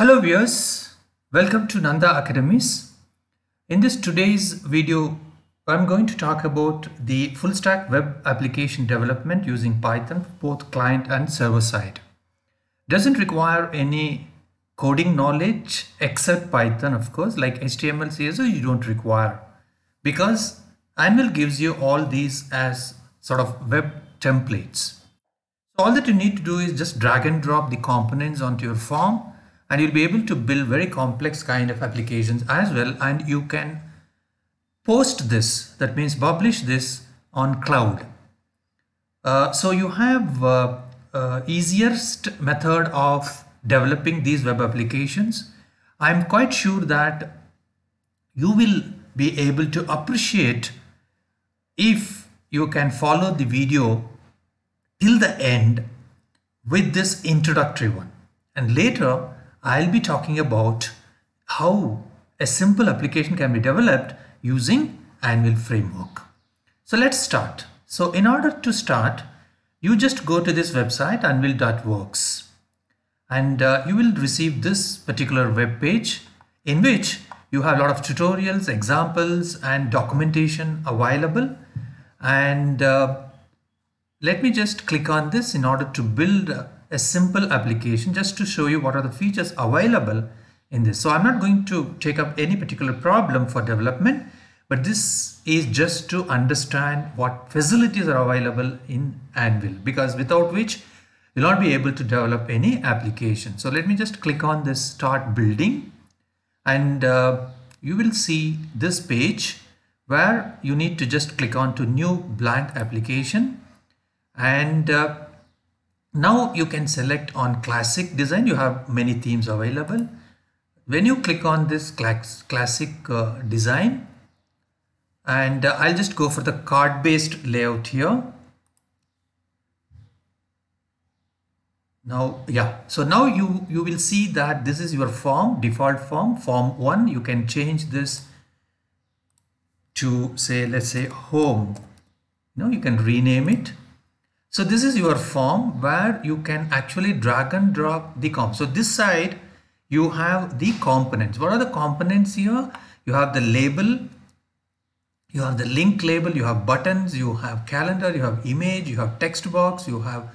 Hello viewers, welcome to Nanda Academies. In this today's video, I'm going to talk about the full stack web application development using Python both client and server side. Doesn't require any coding knowledge except Python of course like HTML CSS you don't require because Anvil gives you all these as sort of web templates. So all that you need to do is just drag and drop the components onto your form and you'll be able to build very complex kind of applications as well and you can post this that means publish this on cloud uh, so you have uh, uh, easiest method of developing these web applications i'm quite sure that you will be able to appreciate if you can follow the video till the end with this introductory one and later I'll be talking about how a simple application can be developed using Anvil framework. So let's start. So in order to start, you just go to this website anvil.works and uh, you will receive this particular web page in which you have a lot of tutorials, examples and documentation available. And uh, let me just click on this in order to build a simple application just to show you what are the features available in this. So I'm not going to take up any particular problem for development, but this is just to understand what facilities are available in Anvil because without which you'll not be able to develop any application. So let me just click on this start building and uh, you will see this page where you need to just click on to new blank application and uh, now you can select on classic design. You have many themes available. When you click on this classic uh, design and uh, I'll just go for the card based layout here. Now, yeah, so now you, you will see that this is your form, default form, form one. You can change this to say, let's say home. Now you can rename it so this is your form where you can actually drag and drop the comp. So this side, you have the components. What are the components here? You have the label, you have the link label, you have buttons, you have calendar, you have image, you have text box, you have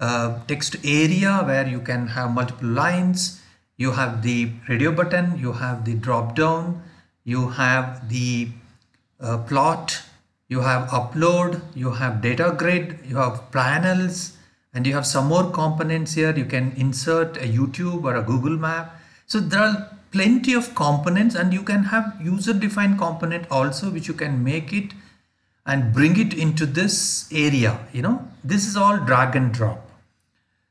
uh, text area where you can have multiple lines, you have the radio button, you have the drop down, you have the uh, plot, you have upload, you have data grid, you have panels, and you have some more components here. You can insert a YouTube or a Google map. So there are plenty of components and you can have user defined component also, which you can make it and bring it into this area. You know, this is all drag and drop.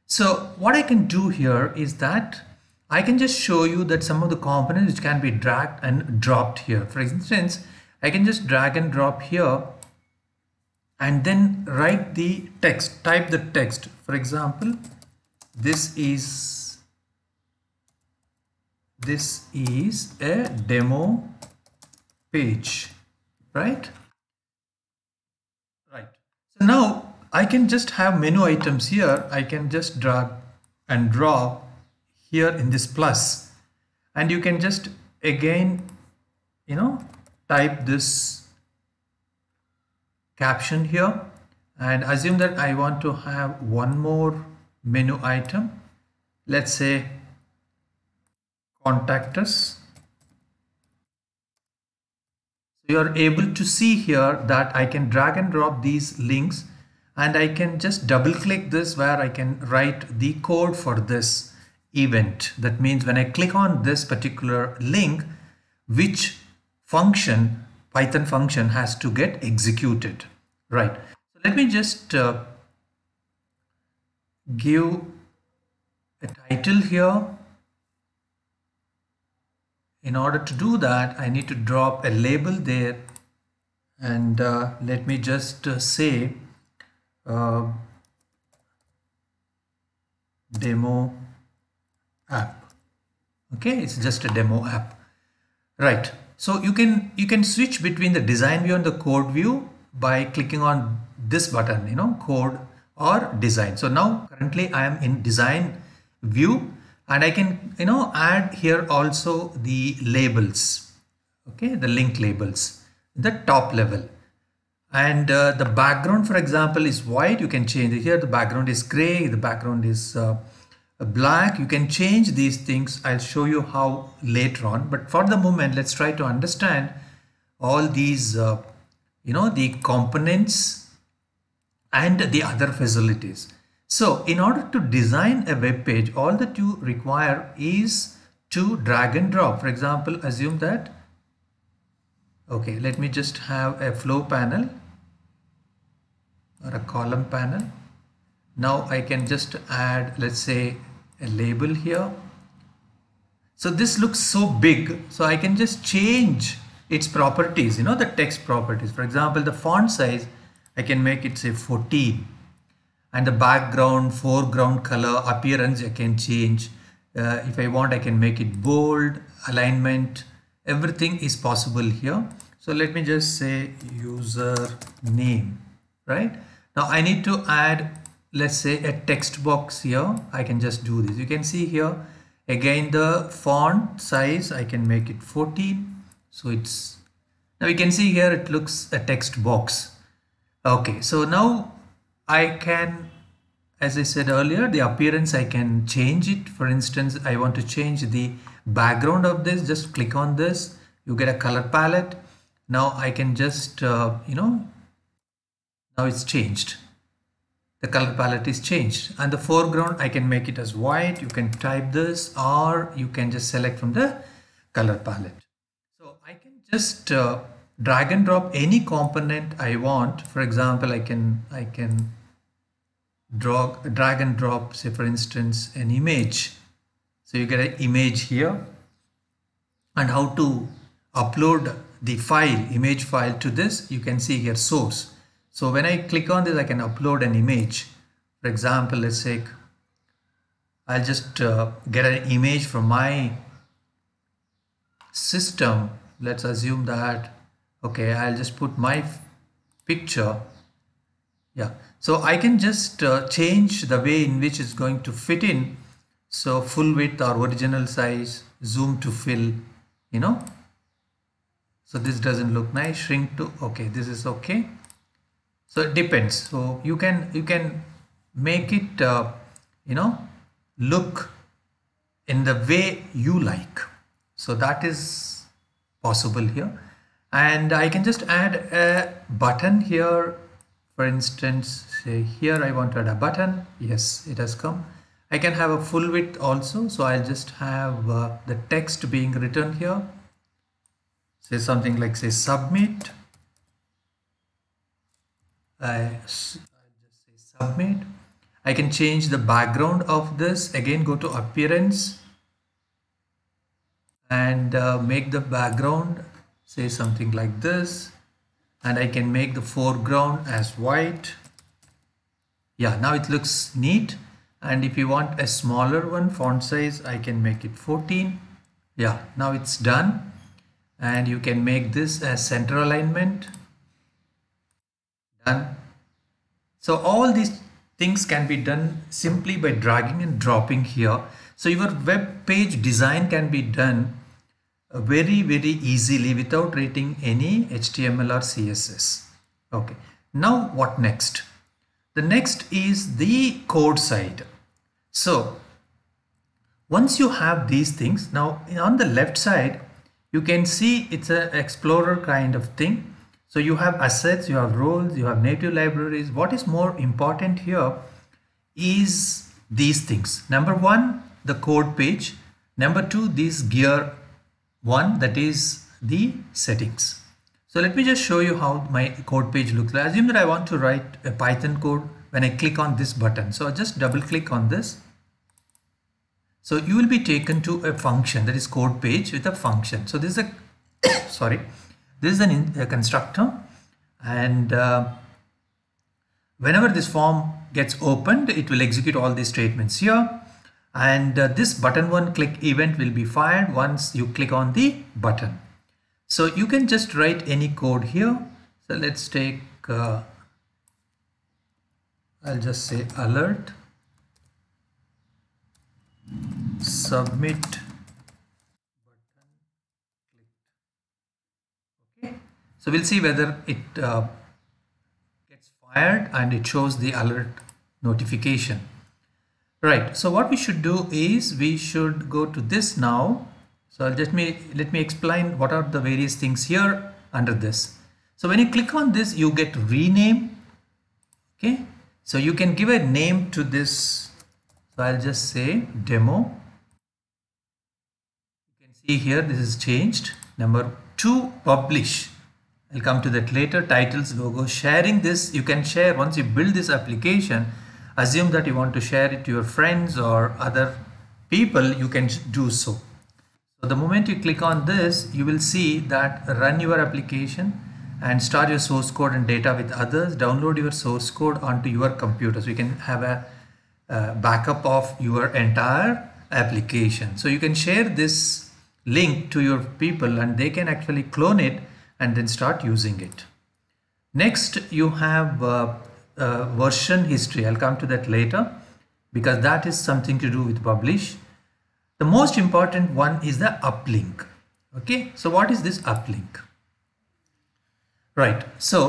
So what I can do here is that I can just show you that some of the components which can be dragged and dropped here. For instance, I can just drag and drop here and then write the text, type the text. For example, this is this is a demo page, right? Right. So now I can just have menu items here. I can just drag and drop here in this plus and you can just again, you know, type this caption here and assume that I want to have one more menu item let's say contact us so you're able to see here that I can drag and drop these links and I can just double click this where I can write the code for this event that means when I click on this particular link which function, Python function has to get executed, right? So let me just uh, give a title here. In order to do that, I need to drop a label there and uh, let me just uh, say uh, demo app okay it's just a demo app right so you can you can switch between the design view and the code view by clicking on this button, you know, code or design. So now currently I am in design view and I can, you know, add here also the labels, okay, the link labels, the top level. And uh, the background, for example, is white. You can change it here. The background is gray. The background is uh, black you can change these things I'll show you how later on but for the moment let's try to understand all these uh, you know the components and the other facilities so in order to design a web page all that you require is to drag and drop for example assume that okay let me just have a flow panel or a column panel now I can just add let's say a label here so this looks so big so I can just change its properties you know the text properties for example the font size I can make it say 14 and the background foreground color appearance I can change uh, if I want I can make it bold alignment everything is possible here so let me just say user name right now I need to add let's say a text box here I can just do this you can see here again the font size I can make it 14 so it's now you can see here it looks a text box okay so now I can as I said earlier the appearance I can change it for instance I want to change the background of this just click on this you get a color palette now I can just uh, you know now it's changed the color palette is changed and the foreground I can make it as white you can type this or you can just select from the color palette so I can just uh, drag and drop any component I want for example I can I can drag drag and drop say for instance an image so you get an image here and how to upload the file image file to this you can see here source so when I click on this, I can upload an image. For example, let's say I'll just uh, get an image from my system. Let's assume that, okay, I'll just put my picture. Yeah, so I can just uh, change the way in which it's going to fit in. So full width or original size, zoom to fill, you know. So this doesn't look nice, shrink to, okay, this is okay so it depends so you can you can make it uh, you know look in the way you like so that is possible here and I can just add a button here for instance say here I want to add a button yes it has come I can have a full width also so I'll just have uh, the text being written here say something like say submit I just say submit. I can change the background of this. Again, go to appearance and uh, make the background say something like this. And I can make the foreground as white. Yeah, now it looks neat. And if you want a smaller one, font size, I can make it 14. Yeah, now it's done. And you can make this as center alignment done. So all these things can be done simply by dragging and dropping here. So your web page design can be done very very easily without writing any HTML or CSS. Okay, now what next? The next is the code side. So once you have these things, now on the left side, you can see it's an explorer kind of thing so you have assets, you have roles, you have native libraries. What is more important here is these things. Number one, the code page. Number two, this gear one, that is the settings. So let me just show you how my code page looks. like. assume that I want to write a Python code when I click on this button. So I just double click on this. So you will be taken to a function that is code page with a function. So this is a, sorry, this is in, a constructor and uh, whenever this form gets opened, it will execute all these statements here and uh, this button one click event will be fired once you click on the button. So you can just write any code here. So let's take, uh, I'll just say alert submit So we'll see whether it uh, gets fired and it shows the alert notification. Right, so what we should do is we should go to this now. So let me, let me explain what are the various things here under this. So when you click on this, you get rename. Okay, so you can give a name to this. So I'll just say demo. You can see here, this is changed. Number two, publish. I'll come to that later, titles, logo, sharing this, you can share once you build this application, assume that you want to share it to your friends or other people, you can do so. So the moment you click on this, you will see that run your application and start your source code and data with others, download your source code onto your computer. So you can have a backup of your entire application. So you can share this link to your people and they can actually clone it and then start using it. Next, you have uh, uh, version history. I'll come to that later because that is something to do with publish. The most important one is the uplink. Okay, so what is this uplink? Right, so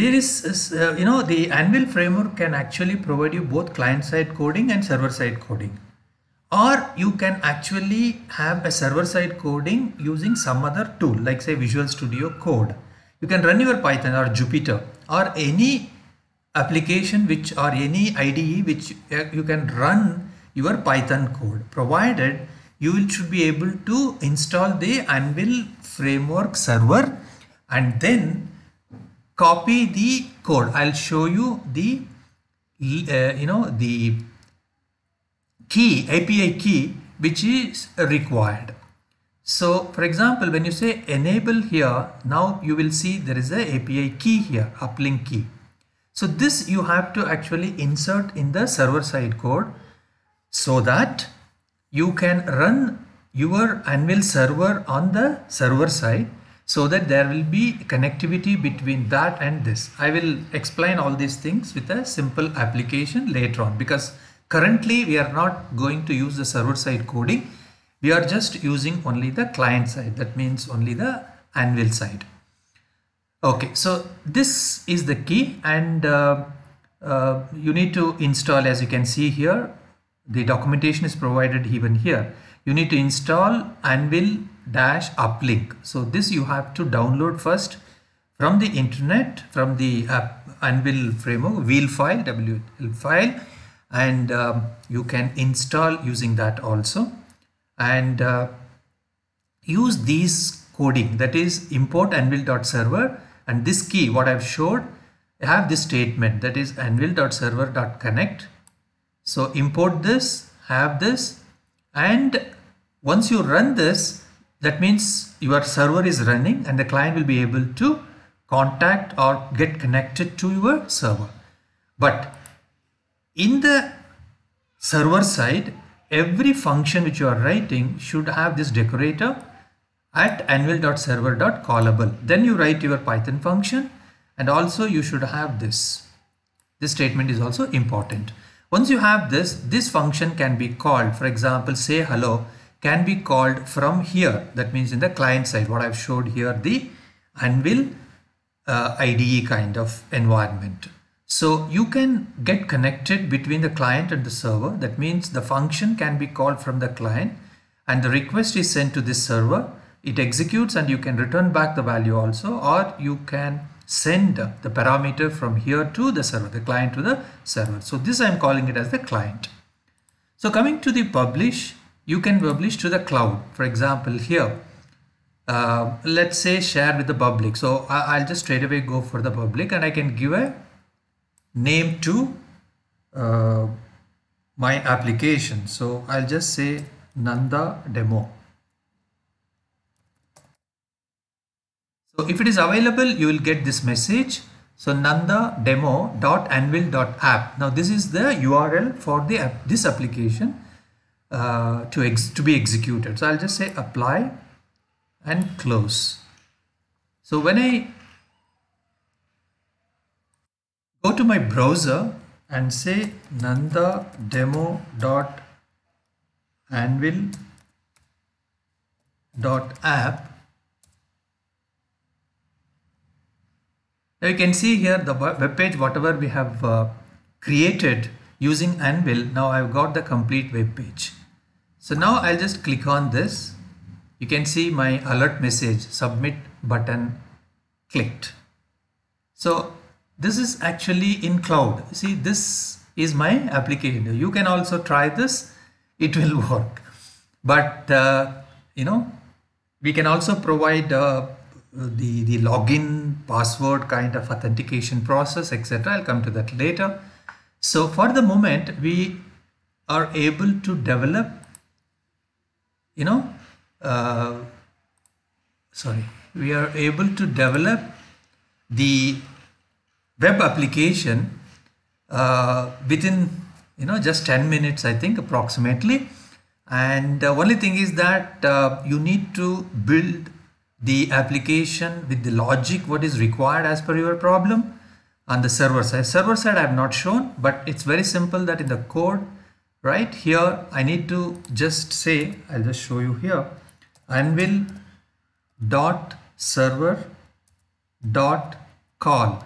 there is, uh, uh you know, the Anvil framework can actually provide you both client-side coding and server-side coding or you can actually have a server side coding using some other tool like say Visual Studio Code. You can run your Python or Jupyter or any application which or any IDE which uh, you can run your Python code provided you should be able to install the Anvil framework server and then copy the code. I'll show you the uh, you know the key, API key, which is required. So for example, when you say enable here, now you will see there is a API key here, uplink key. So this you have to actually insert in the server side code so that you can run your Anvil server on the server side so that there will be connectivity between that and this. I will explain all these things with a simple application later on because Currently, we are not going to use the server-side coding. We are just using only the client side. That means only the Anvil side. Okay, so this is the key and uh, uh, you need to install as you can see here. The documentation is provided even here. You need to install Anvil dash uplink. So this you have to download first from the internet, from the uh, Anvil framework, wheel file, WL file and um, you can install using that also and uh, use these coding that is import anvil.server and this key what I've showed I have this statement that is anvil.server.connect so import this have this and once you run this that means your server is running and the client will be able to contact or get connected to your server but in the server side every function which you are writing should have this decorator at anvil.server.callable then you write your python function and also you should have this this statement is also important once you have this this function can be called for example say hello can be called from here that means in the client side what i've showed here the anvil uh, ide kind of environment so you can get connected between the client and the server. That means the function can be called from the client and the request is sent to this server. It executes and you can return back the value also or you can send the parameter from here to the server, the client to the server. So this I'm calling it as the client. So coming to the publish, you can publish to the cloud. For example, here, uh, let's say share with the public. So I'll just straight away go for the public and I can give a name to uh, my application. So I'll just say Nanda demo. So if it is available, you will get this message. So Nanda app. Now this is the URL for the app, this application uh, to, ex to be executed. So I'll just say apply and close. So when I Go to my browser and say nanda demo dot anvil dot app now you can see here the web page whatever we have uh, created using anvil now i've got the complete web page so now i'll just click on this you can see my alert message submit button clicked so this is actually in cloud see this is my application you can also try this it will work but uh, you know we can also provide uh, the the login password kind of authentication process etc i'll come to that later so for the moment we are able to develop you know uh, sorry we are able to develop the web application uh, within you know just 10 minutes I think approximately and the uh, only thing is that uh, you need to build the application with the logic what is required as per your problem on the server side. Server side I have not shown but it's very simple that in the code right here I need to just say I'll just show you here anvil dot server dot call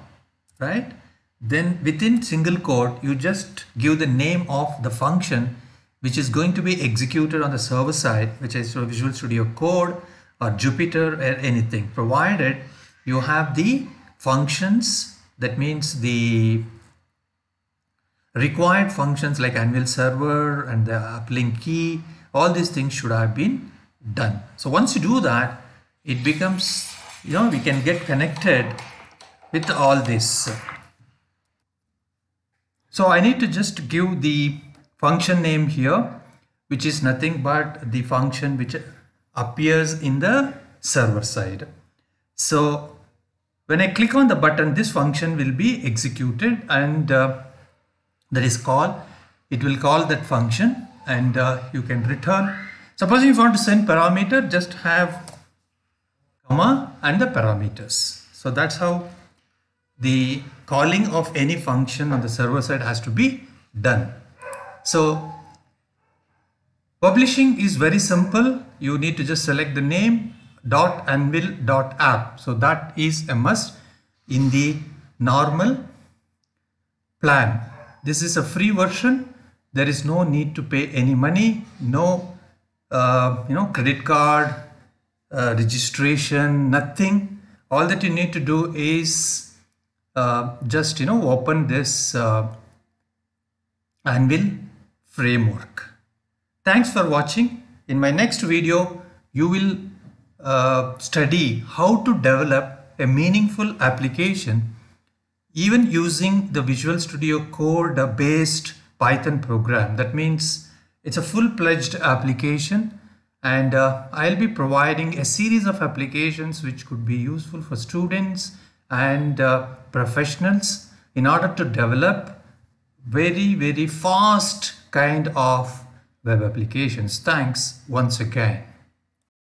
right? Then within single quote, you just give the name of the function which is going to be executed on the server side, which is Visual Studio Code or Jupyter or anything, provided you have the functions, that means the required functions like anvil server and the uplink key, all these things should have been done. So once you do that, it becomes, you know, we can get connected with all this. So I need to just give the function name here which is nothing but the function which appears in the server side. So when I click on the button this function will be executed and uh, that is call it will call that function and uh, you can return suppose you want to send parameter just have comma and the parameters so that's how the calling of any function on the server side has to be done. So publishing is very simple. You need to just select the name dot anvil dot app. So that is a must in the normal plan. This is a free version. There is no need to pay any money, no uh, you know credit card, uh, registration, nothing. All that you need to do is uh, just you know open this uh, anvil framework thanks for watching in my next video you will uh, study how to develop a meaningful application even using the Visual Studio Code based Python program that means it's a full-fledged application and uh, I'll be providing a series of applications which could be useful for students and uh, professionals in order to develop very, very fast kind of web applications. Thanks once again.